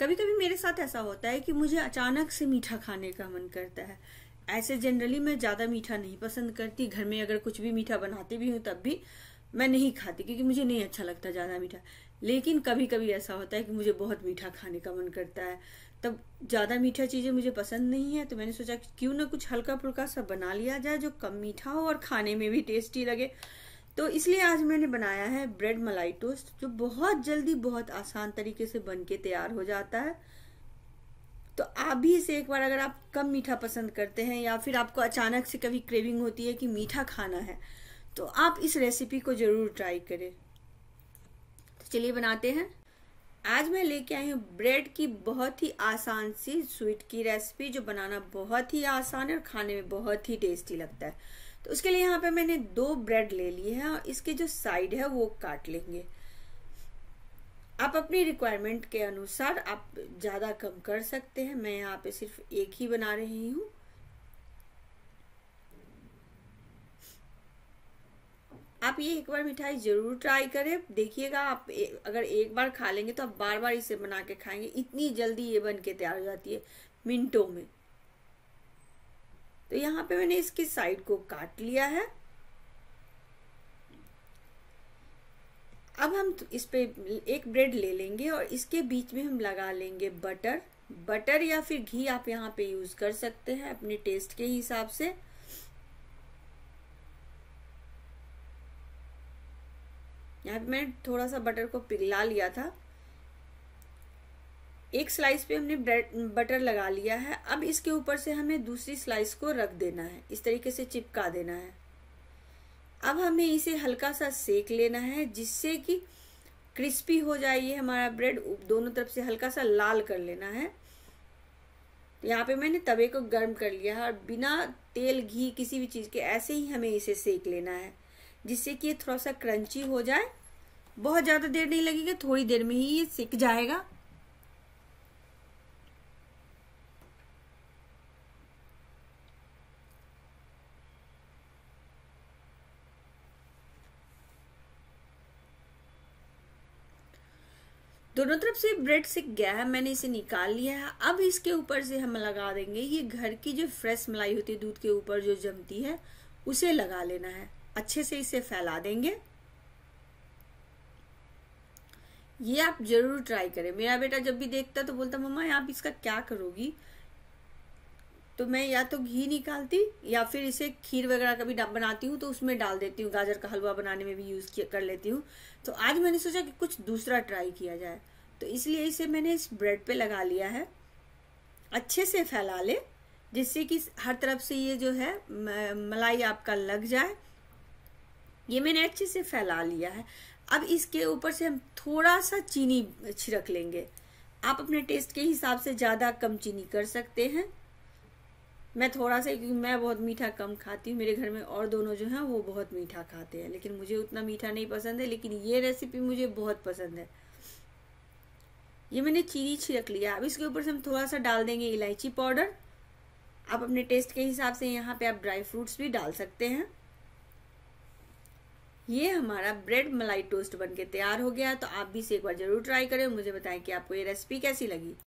कभी कभी मेरे साथ ऐसा होता है कि मुझे अचानक से मीठा खाने का मन करता है ऐसे जनरली मैं ज़्यादा मीठा नहीं पसंद करती घर में अगर कुछ भी मीठा बनाती भी हूँ तब भी मैं नहीं खाती क्योंकि मुझे नहीं अच्छा लगता ज़्यादा मीठा लेकिन कभी कभी ऐसा होता है कि मुझे बहुत मीठा खाने का मन करता है तब ज़्यादा मीठा चीज़ें मुझे पसंद नहीं है तो मैंने सोचा क्यों ना कुछ हल्का फुल्का सा बना लिया जाए जो कम मीठा हो और खाने में भी टेस्टी लगे तो इसलिए आज मैंने बनाया है ब्रेड मलाई टोस्ट जो बहुत जल्दी बहुत आसान तरीके से बन के तैयार हो जाता है तो आप भी इसे एक बार अगर आप कम मीठा पसंद करते हैं या फिर आपको अचानक से कभी क्रेविंग होती है कि मीठा खाना है तो आप इस रेसिपी को ज़रूर ट्राई करें तो चलिए बनाते हैं आज मैं लेके आई हूँ ब्रेड की बहुत ही आसान सी स्वीट की रेसिपी जो बनाना बहुत ही आसान है और खाने में बहुत ही टेस्टी लगता है तो उसके लिए यहाँ पे मैंने दो ब्रेड ले लिए हैं और इसके जो साइड है वो काट लेंगे आप अपनी रिक्वायरमेंट के अनुसार आप ज़्यादा कम कर सकते हैं मैं यहाँ पे सिर्फ एक ही बना रही हूँ आप ये एक बार मिठाई ज़रूर ट्राई करें देखिएगा आप ए, अगर एक बार खा लेंगे तो आप बार बार इसे बना के खाएंगे इतनी जल्दी ये बन के तैयार हो जाती है मिनटों में तो यहाँ पे मैंने इसकी साइड को काट लिया है अब हम इस पे एक ब्रेड ले लेंगे और इसके बीच में हम लगा लेंगे बटर बटर या फिर घी आप यहाँ पे यूज कर सकते हैं अपने टेस्ट के हिसाब से यहाँ पे मैंने थोड़ा सा बटर को पिघला लिया था एक स्लाइस पे हमने ब्रेड बटर लगा लिया है अब इसके ऊपर से हमें दूसरी स्लाइस को रख देना है इस तरीके से चिपका देना है अब हमें इसे हल्का सा सेक लेना है जिससे कि क्रिस्पी हो जाए ये हमारा ब्रेड दोनों तरफ से हल्का सा लाल कर लेना है यहाँ पे मैंने तवे को गर्म कर लिया है और बिना तेल घी किसी भी चीज़ के ऐसे ही हमें इसे सेक लेना है जिससे कि ये थोड़ा सा क्रंची हो जाए बहुत ज़्यादा देर नहीं लगेगी थोड़ी देर में ही ये सिक जाएगा दोनों तरफ से ब्रेड से गया है मैंने इसे निकाल लिया है अब इसके ऊपर से हम लगा देंगे ये घर की जो फ्रेश मलाई होती है दूध के ऊपर जो जमती है उसे लगा लेना है अच्छे से इसे फैला देंगे ये आप जरूर ट्राई करें मेरा बेटा जब भी देखता तो बोलता मम्मा आप इसका क्या करोगी तो मैं या तो घी निकालती या फिर इसे खीर वगैरह कभी बनाती हूँ तो उसमें डाल देती हूँ गाजर का हलवा बनाने में भी यूज़ कर लेती हूँ तो आज मैंने सोचा कि कुछ दूसरा ट्राई किया जाए तो इसलिए इसे मैंने इस ब्रेड पे लगा लिया है अच्छे से फैला ले जिससे कि हर तरफ से ये जो है मलाई आपका लग जाए ये मैंने अच्छे से फैला लिया है अब इसके ऊपर से हम थोड़ा सा चीनी छिड़क लेंगे आप अपने टेस्ट के हिसाब से ज़्यादा कम चीनी कर सकते हैं मैं थोड़ा सा क्योंकि मैं बहुत मीठा कम खाती हूँ मेरे घर में और दोनों जो हैं वो बहुत मीठा खाते हैं लेकिन मुझे उतना मीठा नहीं पसंद है लेकिन ये रेसिपी मुझे बहुत पसंद है ये मैंने चीनी छिड़क लिया अब इसके ऊपर से हम थोड़ा सा डाल देंगे इलायची पाउडर आप अपने टेस्ट के हिसाब से यहाँ पे आप ड्राई फ्रूट्स भी डाल सकते हैं ये हमारा ब्रेड मलाई टोस्ट बनके तैयार हो गया तो आप भी इसे एक बार जरूर ट्राई करें मुझे बताएं कि आपको ये रेसिपी कैसी लगी